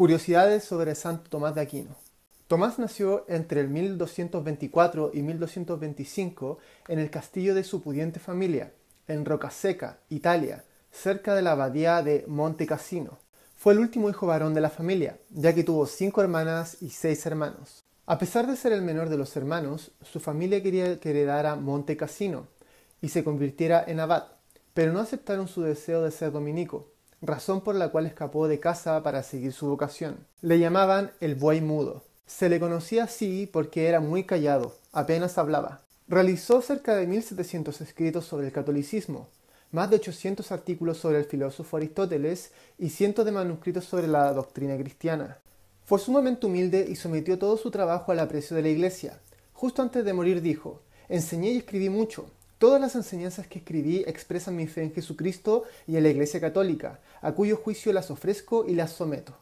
Curiosidades sobre Santo Tomás de Aquino. Tomás nació entre el 1224 y 1225 en el castillo de su pudiente familia, en Rocaseca, Italia, cerca de la abadía de Monte Cassino. Fue el último hijo varón de la familia, ya que tuvo cinco hermanas y seis hermanos. A pesar de ser el menor de los hermanos, su familia quería que heredara Monte Cassino y se convirtiera en abad, pero no aceptaron su deseo de ser dominico, razón por la cual escapó de casa para seguir su vocación. Le llamaban el buey mudo. Se le conocía así porque era muy callado, apenas hablaba. Realizó cerca de 1700 escritos sobre el catolicismo, más de 800 artículos sobre el filósofo Aristóteles y cientos de manuscritos sobre la doctrina cristiana. Fue sumamente humilde y sometió todo su trabajo al aprecio de la Iglesia. Justo antes de morir dijo, enseñé y escribí mucho, Todas las enseñanzas que escribí expresan mi fe en Jesucristo y en la Iglesia Católica, a cuyo juicio las ofrezco y las someto.